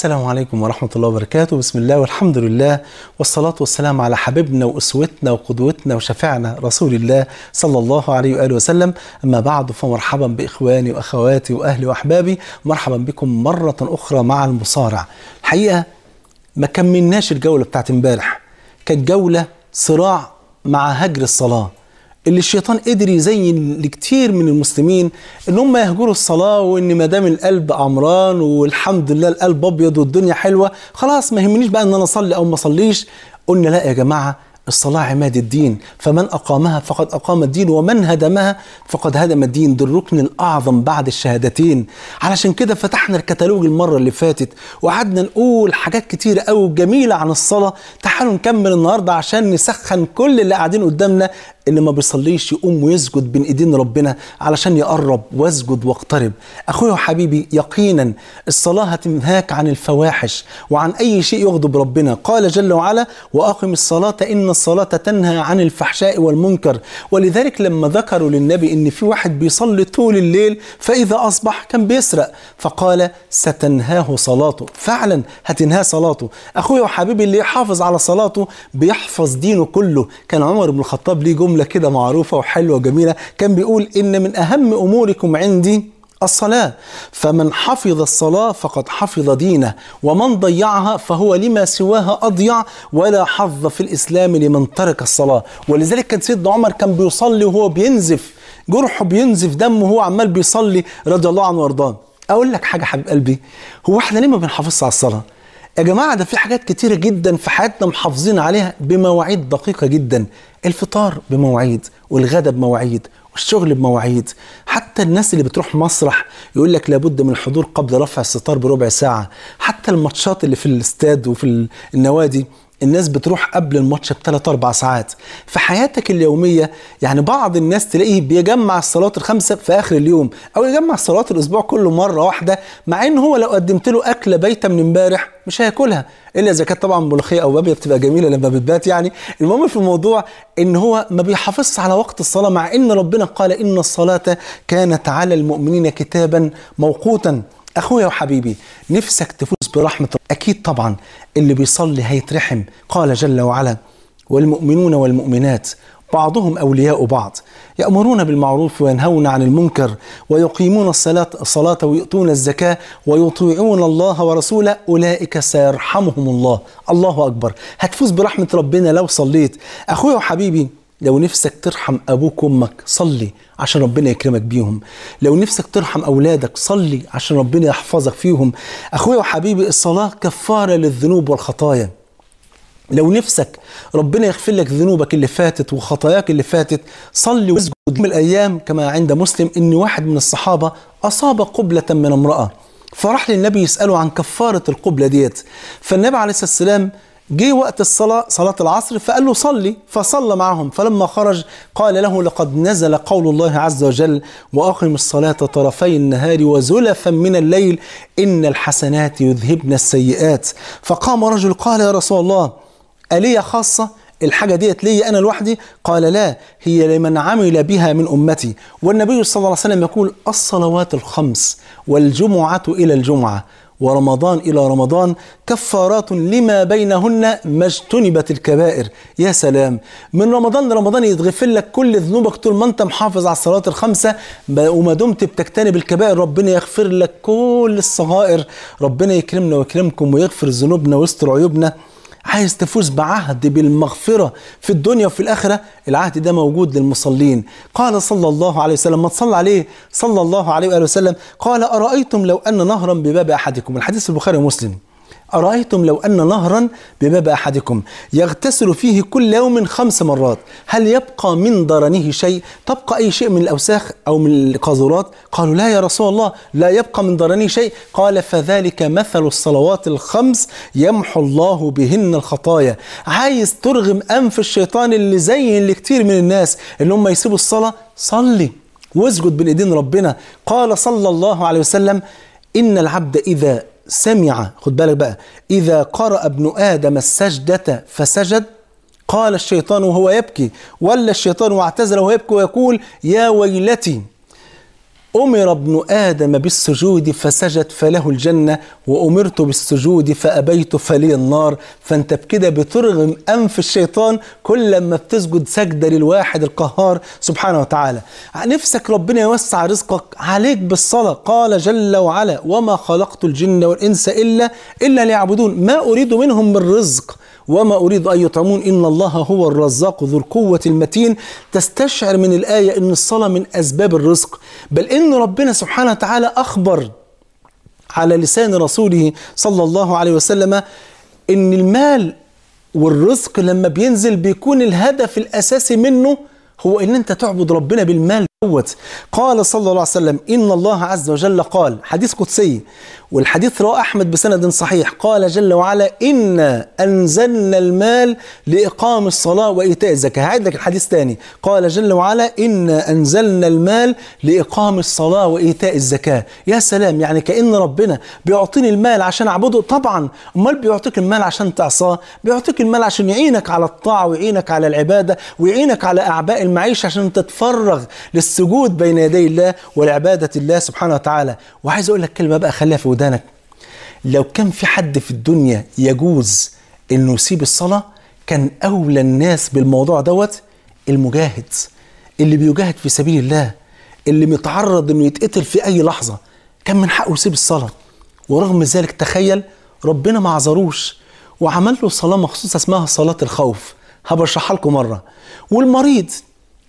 السلام عليكم ورحمة الله وبركاته بسم الله والحمد لله والصلاة والسلام على حبيبنا وأسوتنا وقدوتنا وشفعنا رسول الله صلى الله عليه وآله وسلم أما بعد فمرحبا بإخواني وأخواتي وأهلي وأحبابي مرحبا بكم مرة أخرى مع المصارع الحقيقة ما كملناش الجولة بتاعت امبارح كانت جولة صراع مع هجر الصلاة اللي الشيطان قدر يزين لكتير من المسلمين ان هم يهجروا الصلاه وان ما دام القلب عمران والحمد لله القلب ابيض والدنيا حلوه خلاص ما يهمنيش بقى ان انا اصلي او ما اصليش قلنا لا يا جماعه الصلاة عماد الدين فمن أقامها فقد أقام الدين ومن هدمها فقد هدم الدين ده الركن الأعظم بعد الشهادتين علشان كده فتحنا الكتالوج المرة اللي فاتت وقعدنا نقول حاجات كتير قوي جميلة عن الصلاة تعالوا نكمل النهاردة عشان نسخن كل اللي قاعدين قدامنا اللي ما بيصليش يقوم ويسجد بين ايدين ربنا علشان يقرب واسجد واقترب اخويا وحبيبي يقينا الصلاه هتنهاك عن الفواحش وعن اي شيء يغضب ربنا قال جل وعلا واقم الصلاه ان الصلاه تنهى عن الفحشاء والمنكر ولذلك لما ذكروا للنبي ان في واحد بيصلي طول الليل فاذا اصبح كان بيسرق فقال ستنهاه صلاته فعلا هتنهاه صلاته اخويا وحبيبي اللي يحافظ على صلاته بيحفظ دينه كله كان عمر بن الخطاب ليه جمله جملة كده معروفة وحلوة وجميلة كان بيقول إن من أهم أموركم عندي الصلاة فمن حفظ الصلاة فقد حفظ دينه ومن ضيعها فهو لما سواها أضيع ولا حظ في الإسلام لمن ترك الصلاة ولذلك كان سيدنا عمر كان بيصلي وهو بينزف جرحه بينزف دمه وهو عمال بيصلي رضي الله عنه وارضاه أقول لك حاجة حبيب قلبي هو احنا ليه ما بنحافظش على الصلاة يا جماعه ده في حاجات كتيره جدا في حياتنا محافظين عليها بمواعيد دقيقه جدا الفطار بمواعيد والغدا بمواعيد والشغل بمواعيد حتى الناس اللي بتروح مسرح يقول لك لابد من الحضور قبل رفع الستار بربع ساعه حتى الماتشات اللي في الاستاد وفي النوادي الناس بتروح قبل الماتش بثلاث اربع ساعات في حياتك اليوميه يعني بعض الناس تلاقيه بيجمع الصلاه الخمسه في اخر اليوم او يجمع صلاه الاسبوع كله مره واحده مع ان هو لو قدمت له اكله بيته من امبارح مش هياكلها الا اذا كانت طبعا ملوخيه او بابيه بتبقى جميله لما بتبات يعني المهم في الموضوع ان هو ما بيحافظش على وقت الصلاه مع ان ربنا قال ان الصلاه كانت على المؤمنين كتابا موقوتا أخويا وحبيبي نفسك تفوز برحمة أكيد طبعا اللي بيصلي هيترحم قال جل وعلا والمؤمنون والمؤمنات بعضهم أولياء بعض يأمرون بالمعروف وينهون عن المنكر ويقيمون الصلاة, الصلاة ويؤتون الزكاة ويطيعون الله ورسوله أولئك سيرحمهم الله الله أكبر هتفوز برحمة ربنا لو صليت أخويا وحبيبي لو نفسك ترحم ابوك وامك صلي عشان ربنا يكرمك بيهم لو نفسك ترحم اولادك صلي عشان ربنا يحفظك فيهم اخويا وحبيبي الصلاه كفاره للذنوب والخطايا لو نفسك ربنا يغفر لك ذنوبك اللي فاتت وخطاياك اللي فاتت صلي واسجد من الايام كما عند مسلم ان واحد من الصحابه اصاب قبله من امراه فراح للنبي يساله عن كفاره القبله ديت فالنبي عليه الصلاه والسلام جه وقت الصلاة صلاة العصر فقال له صلي فصلى معهم فلما خرج قال له لقد نزل قول الله عز وجل وأقم الصلاة طرفي النهار وزلفا من الليل إن الحسنات يذهبن السيئات فقام رجل قال يا رسول الله ألي خاصة الحاجة ديت ليا أنا لوحدي قال لا هي لمن عمل بها من أمتي والنبي صلى الله عليه وسلم يقول الصلوات الخمس والجمعة إلى الجمعة ورمضان إلى رمضان كفارات لما بينهن ما اجتنبت الكبائر يا سلام من رمضان لرمضان يتغفر لك كل ذنوبك طول ما انت محافظ على الصلوات الخمسة وما دمت بتجتنب الكبائر ربنا يغفر لك كل الصغائر ربنا يكرمنا ويكرمكم ويغفر ذنوبنا ويستر عيوبنا عايز تفوز بعهد بالمغفرة في الدنيا وفي الآخرة العهد ده موجود للمصلين قال صلى الله عليه وسلم ما تصلى عليه صلى الله عليه وآله وسلم قال أرأيتم لو أن نهرا بباب أحدكم الحديث البخاري ومسلم أرأيتم لو أن نهرا بباب أحدكم يغتسل فيه كل يوم خمس مرات هل يبقى من ضرنه شيء تبقى أي شيء من الأوساخ أو من القاذورات قالوا لا يا رسول الله لا يبقى من ضرنه شيء قال فذلك مثل الصلوات الخمس يمحو الله بهن الخطايا عايز ترغم أنف الشيطان اللي زين لكتير من الناس اللي هم يسيبوا الصلاة صلي واسجد بالايدين ربنا قال صلى الله عليه وسلم إن العبد إذا سمع خد بالك بقى إذا قرأ ابن آدم السجدة فسجد قال الشيطان وهو يبكي ولا الشيطان واعتزل وهو يبكي ويقول يا ويلتي أمر ابن آدم بالسجود فسجد فله الجنة وأمرت بالسجود فأبيت فلي النار فأنت بكده بترغم أنف الشيطان كل ما بتسجد سجدة للواحد القهار سبحانه وتعالى نفسك ربنا يوسع رزقك عليك بالصلاة قال جل وعلا وما خلقت الجن والإنس إلا إلا ليعبدون ما أريد منهم من رزق وما أريد أن يطعمون إن الله هو الرزاق ذو القوة المتين تستشعر من الآية أن الصلاة من أسباب الرزق بل لأن ربنا سبحانه وتعالى أخبر على لسان رسوله صلى الله عليه وسلم إن المال والرزق لما بينزل بيكون الهدف الأساسي منه هو إن أنت تعبد ربنا بالمال دوت قال صلى الله عليه وسلم إن الله عز وجل قال حديث قدسي والحديث رواه أحمد بسند صحيح قال جل وعلا إنا أنزلنا المال لإقام الصلاة وإيتاء الزكاة هعيد لك الحديث ثاني قال جل وعلا إنا أنزلنا المال لإقام الصلاة وإيتاء الزكاة يا سلام يعني كأن ربنا بيعطيني المال عشان أعبده طبعا أمال بيعطيك المال عشان تعصاه بيعطيك المال عشان يعينك على الطاعة ويعينك على العبادة ويعينك على أعباء المعيشة عشان تتفرغ لس السجود بين يدي الله والعبادة الله سبحانه وتعالى وعايز أقول لك كلمة بقى خليها في ودانك لو كان في حد في الدنيا يجوز انه يسيب الصلاه كان اولى الناس بالموضوع دوت المجاهد اللي بيجاهد في سبيل الله اللي متعرض انه يتقتل في اي لحظه كان من حقه يسيب الصلاه ورغم ذلك تخيل ربنا ما عذروش وعمل له صلاه مخصوصه اسمها صلاه الخوف هبشرحها لكم مره والمريض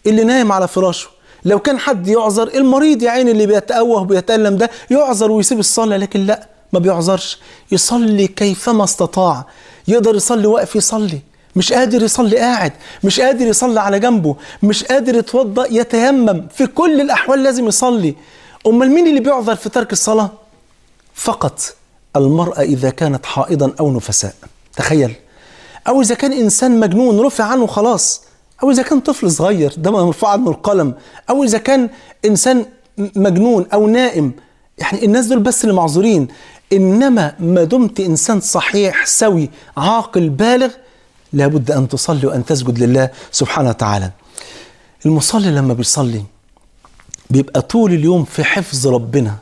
اللي نايم على فراشه لو كان حد يعذر المريض يا عيني اللي بيتأوه وبيتألم ده يعذر ويسيب الصلاة لكن لا ما بيعذرش يصلي كيفما استطاع يقدر يصلي واقف يصلي مش قادر يصلي قاعد مش قادر يصلي على جنبه مش قادر يتوضأ يتيمم في كل الأحوال لازم يصلي أمال مين اللي بيعذر في ترك الصلاة فقط المرأة إذا كانت حائضا أو نفساء تخيل أو إذا كان إنسان مجنون رفع عنه خلاص او اذا كان طفل صغير ده مرفوع عنه القلم او اذا كان انسان مجنون او نائم يعني الناس دول بس اللي معذورين انما ما دمت انسان صحيح سوي عاقل بالغ لابد ان تصلي وان تسجد لله سبحانه وتعالى المصلي لما بيصلي بيبقى طول اليوم في حفظ ربنا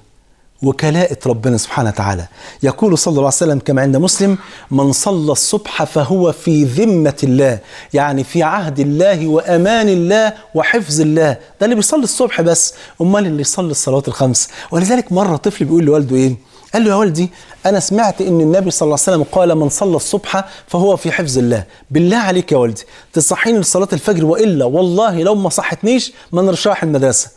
وكلاءة ربنا سبحانه وتعالى يقول صلى الله عليه وسلم كما عند مسلم من صلى الصبح فهو في ذمة الله يعني في عهد الله وأمان الله وحفظ الله ده اللي بيصلي الصبح بس أمال اللي يصلي الصلوات الخمس ولذلك مرة طفل بيقول لوالده إيه قال له يا والدي أنا سمعت إن النبي صلى الله عليه وسلم قال من صلى الصبح فهو في حفظ الله بالله عليك يا والدي تصحيني لصلاة الفجر وإلا والله لو ما صحتنيش ما نرشاح المدرسة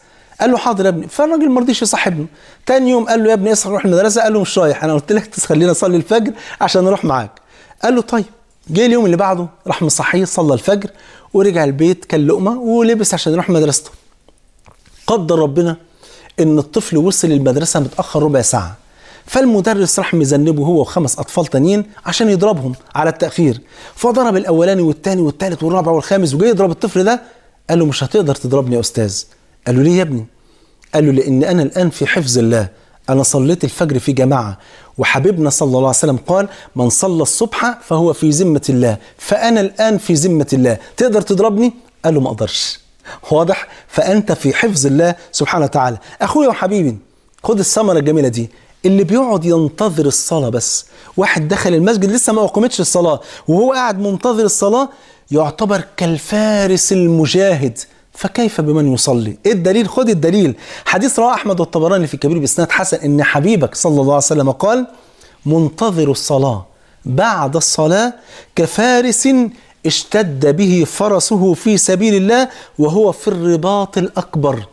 قال له حاضر يا ابني فالراجل ما رضيش يصاحبنا تاني يوم قال له يا ابني اصحى روح المدرسه قال له مش رايح انا قلت لك تخلينا اصلي الفجر عشان اروح معاك قال له طيب جه اليوم اللي بعده راح مصحيه صلى الفجر ورجع البيت كان لقمه ولبس عشان يروح مدرسته قدر ربنا ان الطفل وصل المدرسه متاخر ربع ساعه فالمدرس راح مذنبه هو وخمس اطفال تانيين عشان يضربهم على التاخير فضرب الاولاني والتاني والتالت والرابع والخامس وجاي يضرب الطفل ده قال له مش هتقدر تضربني يا استاذ قال له ليه يا ابني قال له لأن أنا الآن في حفظ الله أنا صليت الفجر في جماعة وحبيبنا صلى الله عليه وسلم قال من صلى الصبح فهو في ذمة الله فأنا الآن في ذمة الله تقدر تضربني؟ قال له ما أقدرش واضح؟ فأنت في حفظ الله سبحانه وتعالى أخويا وحبيبي خد الثمرة الجميلة دي اللي بيقعد ينتظر الصلاة بس واحد دخل المسجد لسه ما أقامتش الصلاة وهو قاعد منتظر الصلاة يعتبر كالفارس المجاهد فكيف بمن يصلي ايه الدليل خد الدليل حديث رواه احمد والطبراني في الكبير باسناد حسن ان حبيبك صلى الله عليه وسلم قال منتظر الصلاه بعد الصلاه كفارس اشتد به فرسه في سبيل الله وهو في الرباط الاكبر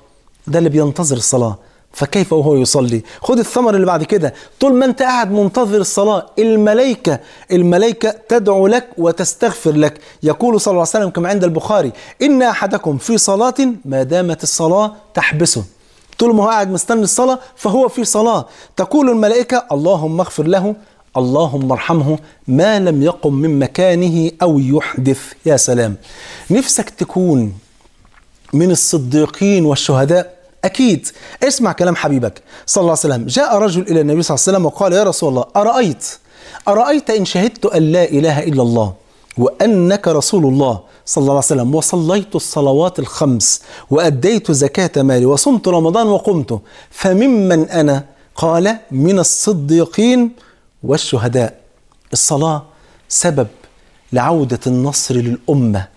ده اللي بينتظر الصلاه فكيف وهو يصلي خد الثمر اللي بعد كده طول ما انت قاعد منتظر الصلاة الملائكة الملائكة تدعو لك وتستغفر لك يقول صلى الله عليه وسلم كما عند البخاري إن أحدكم في صلاة ما دامت الصلاة تحبسه طول ما هو قاعد مستني الصلاة فهو في صلاة تقول الملائكة اللهم اغفر له اللهم ارحمه ما لم يقم من مكانه أو يحدث يا سلام نفسك تكون من الصديقين والشهداء أكيد اسمع كلام حبيبك صلى الله عليه وسلم جاء رجل إلى النبي صلى الله عليه وسلم وقال يا رسول الله أرأيت أرأيت إن شهدت أن لا إله إلا الله وأنك رسول الله صلى الله عليه وسلم وصليت الصلوات الخمس وأديت زكاة مالي وصمت رمضان وقمت فممن أنا قال من الصديقين والشهداء الصلاة سبب لعودة النصر للأمة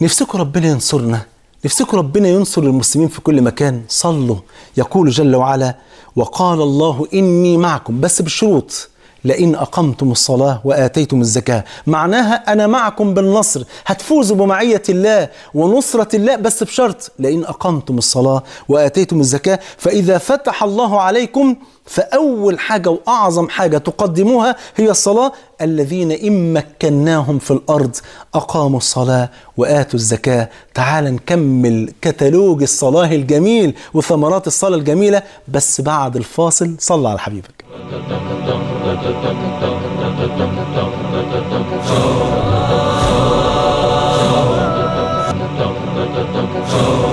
نفسك ربنا ينصرنا نفسكم ربنا ينصر المسلمين في كل مكان صلوا يقول جل وعلا وقال الله إني معكم بس بشروط لئن أقمتم الصلاة وآتيتم الزكاة معناها أنا معكم بالنصر هتفوزوا بمعية الله ونصرة الله بس بشرط لئن أقمتم الصلاة وآتيتم الزكاة فإذا فتح الله عليكم فأول حاجة وأعظم حاجة تقدموها هي الصلاة الذين إن مكناهم في الأرض أقاموا الصلاة وآتوا الزكاة تعال نكمل كتالوج الصلاة الجميل وثمرات الصلاة الجميلة بس بعد الفاصل صلى على حبيبك Oh.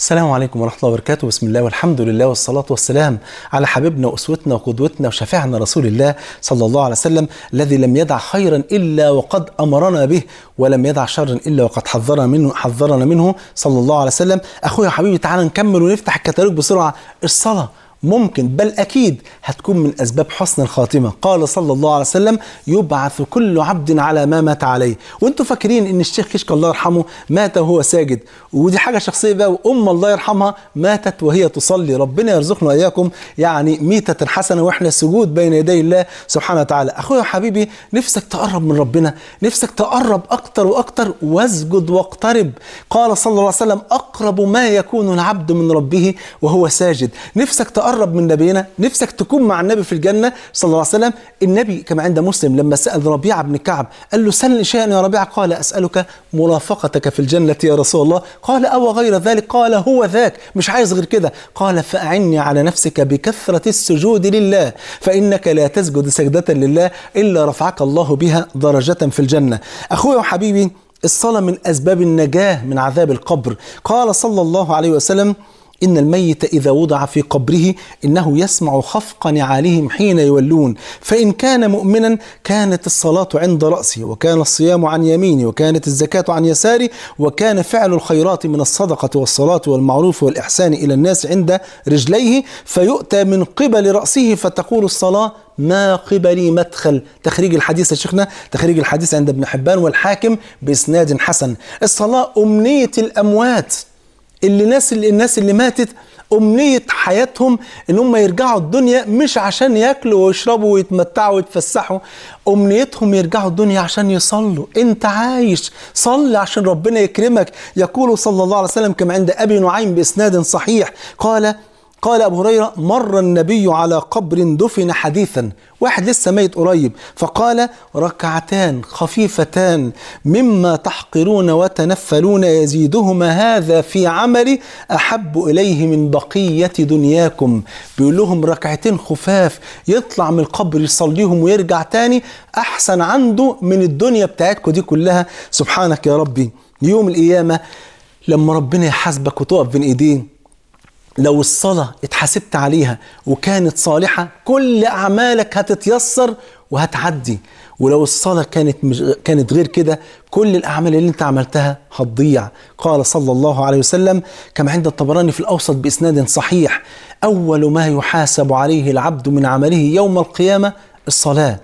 السلام عليكم ورحمة الله وبركاته بسم الله والحمد لله والصلاة والسلام على حبيبنا وأسوتنا وقدوتنا وشفيعنا رسول الله صلى الله عليه وسلم الذي لم يدع خيرا إلا وقد أمرنا به ولم يدع شرا إلا وقد حذرنا منه حذرنا منه صلى الله عليه وسلم أخويا وحبيبي تعالى نكمل ونفتح الكتالوج بسرعة الصلاة ممكن بل أكيد هتكون من أسباب حسن الخاتمة قال صلى الله عليه وسلم يبعث كل عبد على ما مات عليه وانتوا فاكرين ان الشيخ كشك الله يرحمه مات وهو ساجد ودي حاجة شخصية بقى وأم الله يرحمها ماتت وهي تصلي ربنا يرزقنا وإياكم يعني ميتة حسنة وإحنا سجود بين يدي الله سبحانه وتعالى أخويا حبيبي نفسك تقرب من ربنا نفسك تقرب أكتر وأكتر واسجد واقترب قال صلى الله عليه وسلم أقرب ما يكون العبد من ربه وهو ساجد نفسك تقرب تقرب من نبينا نفسك تكون مع النبي في الجنة صلى الله عليه وسلم النبي كما عند مسلم لما سأل ربيعة بن كعب قال له سلني شيئا يا ربيعة قال أسألك مرافقتك في الجنة يا رسول الله قال أو غير ذلك قال هو ذاك مش عايز غير كده قال فأعني على نفسك بكثرة السجود لله فإنك لا تسجد سجدة لله إلا رفعك الله بها درجة في الجنة أخوي وحبيبي الصلاة من أسباب النجاة من عذاب القبر قال صلى الله عليه وسلم إن الميت إذا وضع في قبره إنه يسمع خفق نعالهم حين يولون فإن كان مؤمنا كانت الصلاة عند رأسه وكان الصيام عن يميني وكانت الزكاة عن يساري وكان فعل الخيرات من الصدقة والصلاة والمعروف والإحسان إلى الناس عند رجليه فيؤتى من قبل رأسه فتقول الصلاة ما قبلي مدخل تخريج الحديث يا شيخنا تخريج الحديث عند ابن حبان والحاكم بإسناد حسن الصلاة أمنية الأموات اللي ناس اللي الناس اللي ماتت أمنية حياتهم إن هم يرجعوا الدنيا مش عشان ياكلوا ويشربوا ويتمتعوا ويتفسحوا أمنيتهم يرجعوا الدنيا عشان يصلوا أنت عايش صل عشان ربنا يكرمك يقول صلى الله عليه وسلم كما عند أبي نعيم بإسناد صحيح قال قال أبو هريرة مر النبي على قبر دفن حديثا واحد لسه ميت قريب فقال ركعتان خفيفتان مما تحقرون وتنفلون يزيدهما هذا في عملي أحب إليه من بقية دنياكم بيقول لهم ركعتين خفاف يطلع من القبر يصليهم ويرجع تاني أحسن عنده من الدنيا بتاعتكم دي كلها سبحانك يا ربي يوم القيامة لما ربنا يحاسبك وتقف بين إيديه لو الصلاة اتحاسبت عليها وكانت صالحة كل أعمالك هتتيسر وهتعدي ولو الصلاة كانت مش كانت غير كده كل الأعمال اللي أنت عملتها هتضيع قال صلى الله عليه وسلم كما عند الطبراني في الأوسط بإسناد صحيح أول ما يحاسب عليه العبد من عمله يوم القيامة الصلاة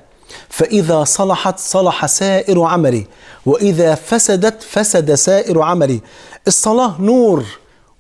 فإذا صلحت صلح سائر عمله وإذا فسدت فسد سائر عمله الصلاة نور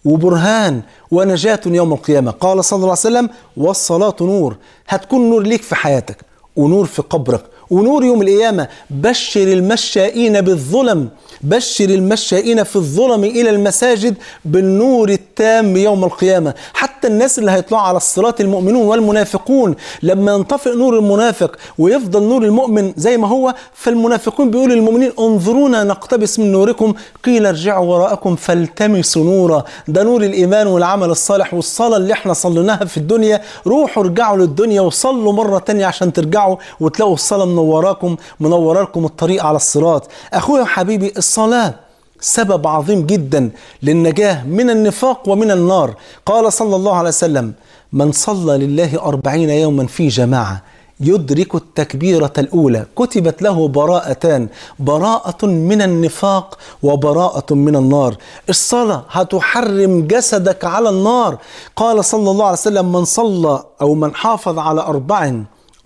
وبرهان ونجاة يوم القيامة قال صلى الله عليه وسلم والصلاة نور هتكون نور ليك في حياتك ونور في قبرك ونور يوم القيامة بشر المشائين بالظلم بشر المشائين في الظلم إلى المساجد بالنور التام يوم القيامة حتى الناس اللي هيطلعوا على الصراط المؤمنون والمنافقون لما ينطفئ نور المنافق ويفضل نور المؤمن زي ما هو فالمنافقون بيقولوا للمؤمنين انظرونا نقتبس من نوركم قيل ارجعوا وراءكم فالتمسوا نورا ده نور الإيمان والعمل الصالح والصلاة اللي احنا صليناها في الدنيا روحوا ارجعوا للدنيا وصلوا مرة تانية عشان ترجعوا وتلاقوا الصلاة منوراكم منوراكم الطريق على الصراط اخويا حبيبي الصلاه سبب عظيم جدا للنجاه من النفاق ومن النار قال صلى الله عليه وسلم من صلى لله أربعين يوما في جماعة يدرك التكبيرة الأولى كتبت له براءتان براءة من النفاق وبراءة من النار الصلاة هتحرم جسدك على النار قال صلى الله عليه وسلم من صلى أو من حافظ على أربع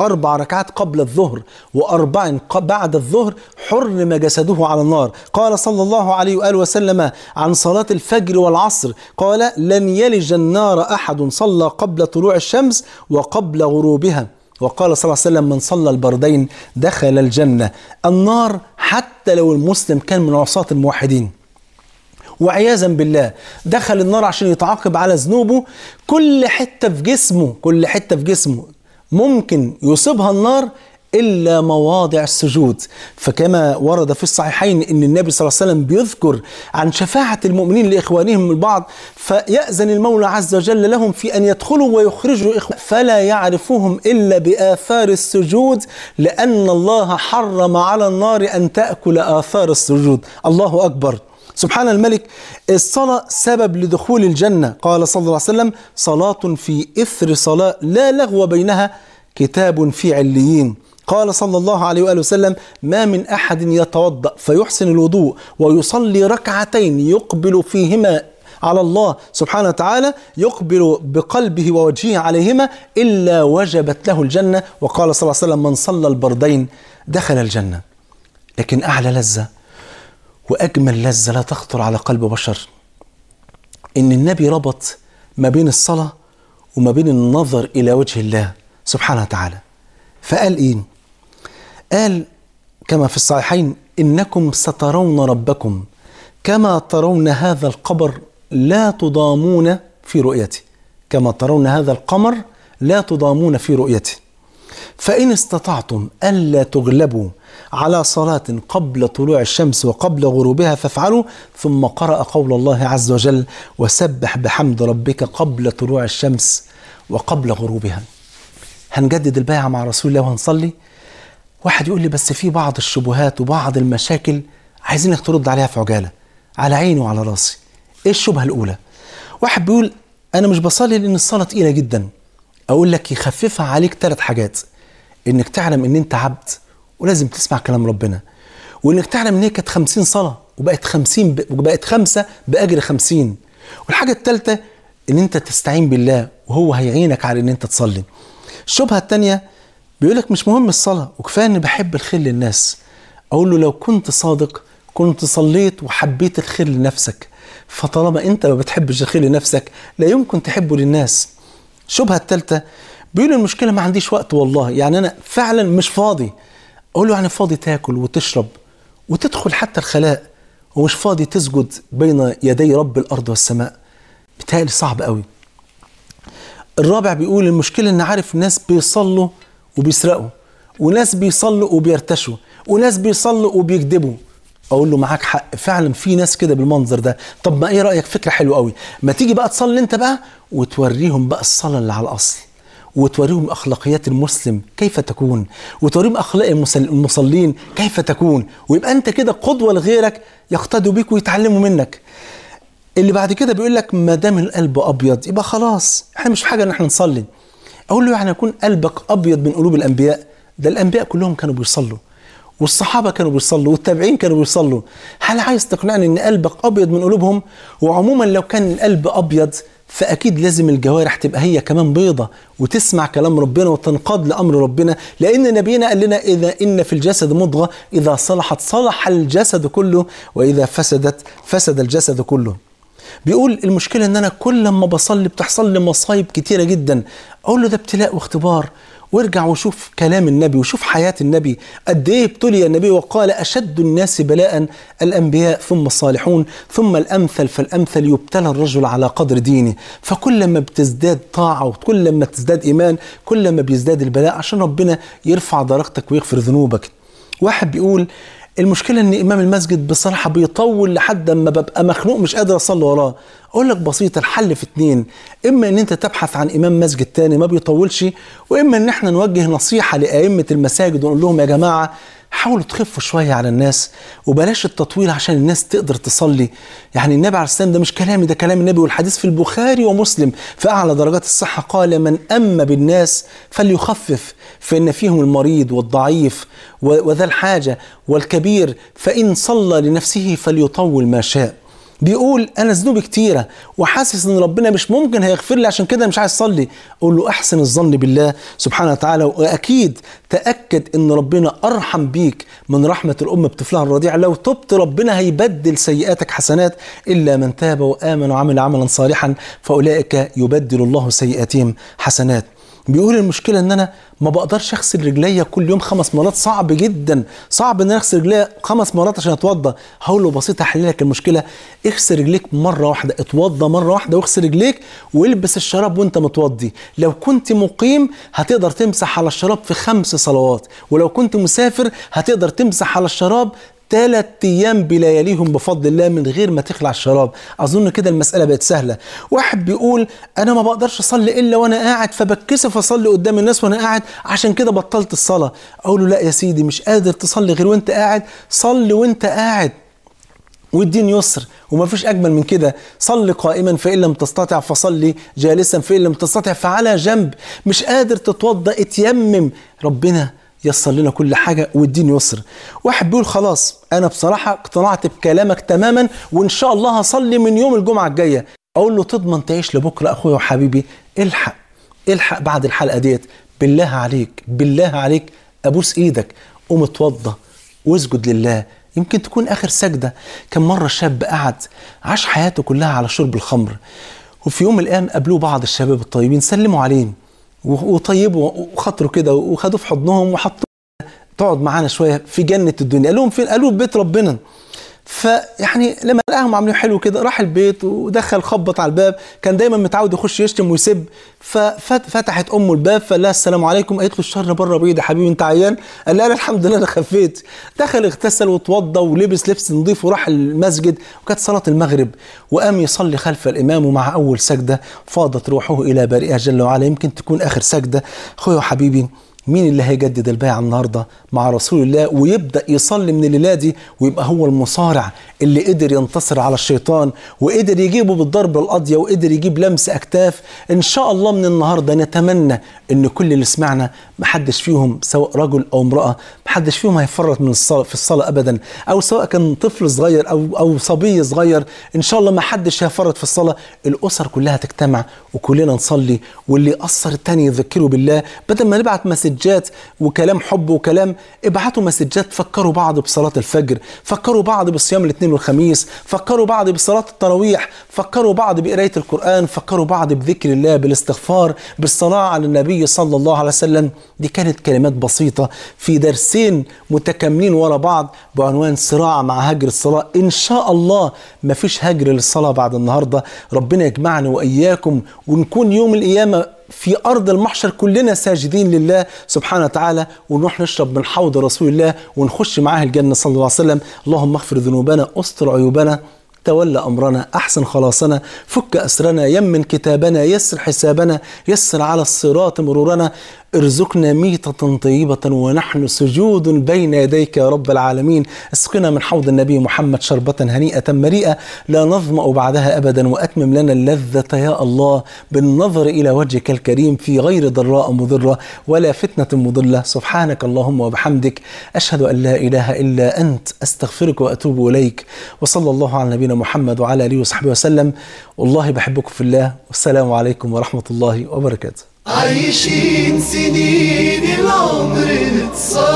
أربع ركعات قبل الظهر وأربع بعد الظهر حرم جسده على النار قال صلى الله عليه وآله وسلم عن صلاة الفجر والعصر قال لن يلج النار أحد صلى قبل طلوع الشمس وقبل غروبها وقال صلى الله عليه وسلم من صلى البردين دخل الجنة النار حتى لو المسلم كان من عصاة الموحدين وعياذا بالله دخل النار عشان يتعاقب على ذنوبه كل حته في جسمه كل حته في جسمه ممكن يصيبها النار إلا مواضع السجود فكما ورد في الصحيحين أن النبي صلى الله عليه وسلم بيذكر عن شفاعة المؤمنين لإخوانهم البعض فيأذن المولى عز وجل لهم في أن يدخلوا ويخرجوا إخوة فلا يعرفوهم إلا بآثار السجود لأن الله حرم على النار أن تأكل آثار السجود الله أكبر سبحان الملك الصلاة سبب لدخول الجنة قال صلى الله عليه وسلم صلاة في إثر صلاة لا لغو بينها كتاب في عليين قال صلى الله عليه وآله وسلم ما من أحد يتوضأ فيحسن الوضوء ويصلي ركعتين يقبل فيهما على الله سبحانه وتعالى يقبل بقلبه ووجهه عليهما إلا وجبت له الجنة وقال صلى الله عليه وسلم من صلى البردين دخل الجنة لكن أعلى لذة واجمل لذه لا تخطر على قلب بشر ان النبي ربط ما بين الصلاه وما بين النظر الى وجه الله سبحانه وتعالى فقال ايه قال كما في الصحيحين انكم سترون ربكم كما ترون هذا القبر لا تضامون في رؤيته كما ترون هذا القمر لا تضامون في رؤيته فان استطعتم الا تغلبوا على صلاة قبل طلوع الشمس وقبل غروبها فافعلوا ثم قرأ قول الله عز وجل وسبح بحمد ربك قبل طلوع الشمس وقبل غروبها هنجدد البيعة مع رسول الله وهنصلي واحد يقول لي بس في بعض الشبهات وبعض المشاكل عايزينك ترد عليها في عجالة على عيني وعلى راسي ايه الشبهة الأولى واحد بيقول أنا مش بصلي لأن الصلاة تقيلة جدا أقول لك يخففها عليك ثلاث حاجات إنك تعلم إن أنت عبد ولازم تسمع كلام ربنا وانك تعلم ان هي كانت 50 صلاه وبقت 50 ب... وبقت خمسه باجر 50 والحاجه الثالثه ان انت تستعين بالله وهو هيعينك على ان انت تصلي الشبهه الثانيه بيقول لك مش مهم الصلاه وكفايه اني بحب الخير للناس اقول له لو كنت صادق كنت صليت وحبيت الخير لنفسك فطالما انت ما بتحبش الخير لنفسك لا يمكن تحبه للناس الشبهه الثالثه بيقول المشكله ما عنديش وقت والله يعني انا فعلا مش فاضي اقول له يعني فاضي تاكل وتشرب وتدخل حتى الخلاء ومش فاضي تسجد بين يدي رب الارض والسماء بتالي صعب قوي الرابع بيقول المشكله ان عارف ناس بيصلوا وبيسرقوا وناس بيصلوا وبيرتشوا وناس بيصلوا وبيكذبوا اقول له معاك حق فعلا في ناس كده بالمنظر ده طب ما ايه رايك فكره حلوه قوي ما تيجي بقى تصلي انت بقى وتوريهم بقى الصلاه اللي على الاصل وتوريهم اخلاقيات المسلم كيف تكون وتوريهم اخلاق المصلين كيف تكون ويبقى انت كده قدوه لغيرك يقتدوا بيك ويتعلموا منك اللي بعد كده بيقول لك ما دام القلب ابيض يبقى خلاص احنا مش في حاجه ان احنا نصلي اقول له يعني يكون قلبك ابيض من قلوب الانبياء ده الانبياء كلهم كانوا بيصلوا والصحابة كانوا بيصلوا والتابعين كانوا بيصلوا هل عايز تقنعني ان قلبك ابيض من قلوبهم وعموما لو كان القلب ابيض فأكيد لازم الجوارح تبقى هي كمان بيضة وتسمع كلام ربنا وتنقاد لأمر ربنا لأن نبينا قال لنا إذا إن في الجسد مضغة إذا صلحت صلح الجسد كله وإذا فسدت فسد الجسد كله بيقول المشكلة إن أنا كل ما بصلي بتحصل لي مصايب كتيرة جدا أقول له ده ابتلاء واختبار وارجع وشوف كلام النبي وشوف حياة النبي قد ايه ابتلي النبي وقال أشد الناس بلاء الأنبياء ثم الصالحون ثم الأمثل فالأمثل يبتلى الرجل على قدر دينه فكل ما بتزداد طاعة وكل ما تزداد إيمان كل ما بيزداد البلاء عشان ربنا يرفع درجتك ويغفر ذنوبك واحد بيقول المشكله ان امام المسجد بصراحه بيطول لحد ما ببقى مخنوق مش قادر اصلي وراه اقول لك بسيط الحل في اتنين اما ان انت تبحث عن امام مسجد تاني ما بيطولش واما ان احنا نوجه نصيحه لائمه المساجد ونقول لهم يا جماعه حاولوا تخفوا شويه على الناس وبلاش التطويل عشان الناس تقدر تصلي يعني النبي عليه السلام ده مش كلامي ده كلام النبي والحديث في البخاري ومسلم في اعلى درجات الصحه قال من اما بالناس فليخفف فان فيهم المريض والضعيف وذا الحاجه والكبير فان صلى لنفسه فليطول ما شاء بيقول انا ذنوبي كتيره وحاسس ان ربنا مش ممكن هيغفر لي عشان كده مش عايز اصلي اقول له احسن الظن بالله سبحانه وتعالى واكيد تاكد ان ربنا ارحم بيك من رحمه الام بطفلها الرضيع لو تبت ربنا هيبدل سيئاتك حسنات الا من تاب وامن وعمل عملا صالحا فاولئك يبدل الله سيئاتهم حسنات بيقول المشكله ان انا ما بقدرش اغسل رجليا كل يوم خمس مرات صعب جدا صعب ان انا اغسل رجليا خمس مرات عشان اتوضى هقول له بسيط هحل لك المشكله اغسل رجليك مره واحده اتوضى مره واحده واغسل رجليك والبس الشراب وانت متوضي لو كنت مقيم هتقدر تمسح على الشراب في خمس صلوات ولو كنت مسافر هتقدر تمسح على الشراب ثلاث ايام بلياليهم بفضل الله من غير ما تخلع الشراب اظن كده المساله بقت سهله واحد بيقول انا ما بقدرش اصلي الا وانا قاعد فبتكسف اصلي قدام الناس وانا قاعد عشان كده بطلت الصلاه اقول له لا يا سيدي مش قادر تصلي غير وانت قاعد صلي وانت قاعد والدين يسر وما فيش أجمل من كده صل قائما فإن لم تستطع فصلي جالسا فإن لم تستطع فعلى جنب مش قادر تتوضأ اتيمم ربنا يسر لنا كل حاجة والدين يسر واحد بيقول خلاص أنا بصراحة اقتنعت بكلامك تماما وإن شاء الله هصلي من يوم الجمعة الجاية أقول له تضمن تعيش لبكرة أخويا وحبيبي الحق الحق بعد الحلقة ديت بالله عليك بالله عليك أبوس إيدك قوم اتوضى واسجد لله يمكن تكون آخر سجدة كم مرة شاب قعد عاش حياته كلها على شرب الخمر وفي يوم من الأيام قابلوه بعض الشباب الطيبين سلموا عليه وطيبوا وخاطروا كده وخدوا في حضنهم وحطوا تقعد معانا شويه في جنه الدنيا قال لهم فين قالوا بيت ربنا فيعني لما لقاهم عاملين حلو كده راح البيت ودخل خبط على الباب كان دايما متعود يخش يشتم ويسب ففتحت امه الباب فقال لها السلام عليكم قالت له الشر بره بعيد يا حبيبي انت عيان قال لها الحمد لله انا خفيت دخل اغتسل وتوضى ولبس لبس نظيف وراح المسجد وكانت صلاه المغرب وقام يصلي خلف الامام ومع اول سجده فاضت روحه الى بارئها جل وعلا يمكن تكون اخر سجده اخويا وحبيبي مين اللي هيجدد البيعة النهاردة مع رسول الله ويبدأ يصلي من الليلة دي ويبقى هو المصارع اللي قدر ينتصر على الشيطان وقدر يجيبه بالضرب القاضية وقدر يجيب لمس أكتاف إن شاء الله من النهاردة نتمنى إن كل اللي سمعنا محدش فيهم سواء رجل أو امرأة حدش فيهم هيفرط من الصلاة في الصلاة أبدا أو سواء كان طفل صغير أو أو صبي صغير إن شاء الله ما حدش هيفرط في الصلاة الأسر كلها تجتمع وكلنا نصلي واللي يأثر التاني يذكره بالله بدل ما نبعت مسجات وكلام حب وكلام ابعتوا مسجات فكروا بعض بصلاة الفجر فكروا بعض بصيام الاثنين والخميس فكروا بعض بصلاة التراويح فكروا بعض بقراية القرآن فكروا بعض بذكر الله بالاستغفار بالصلاة على النبي صلى الله عليه وسلم دي كانت كلمات بسيطة في درس حلقتين متكاملين ورا بعض بعنوان صراع مع هجر الصلاة إن شاء الله ما فيش هجر للصلاة بعد النهاردة ربنا يجمعنا وإياكم ونكون يوم القيامة في أرض المحشر كلنا ساجدين لله سبحانه وتعالى ونروح نشرب من حوض رسول الله ونخش معاه الجنة صلى الله عليه وسلم اللهم اغفر ذنوبنا استر عيوبنا تولى أمرنا أحسن خلاصنا فك أسرنا يمن كتابنا يسر حسابنا يسر على الصراط مرورنا ارزقنا ميتة طيبة ونحن سجود بين يديك يا رب العالمين اسقنا من حوض النبي محمد شربة هنيئة مريئة لا نظمأ بعدها أبدا وأتمم لنا اللذة يا الله بالنظر إلى وجهك الكريم في غير ضراء مضرة ولا فتنة مضلة سبحانك اللهم وبحمدك أشهد أن لا إله إلا أنت أستغفرك وأتوب إليك وصلى الله على نبينا محمد وعلى آله وصحبه وسلم والله بحبكم في الله والسلام عليكم ورحمة الله وبركاته عايشين سنين العمر اتصال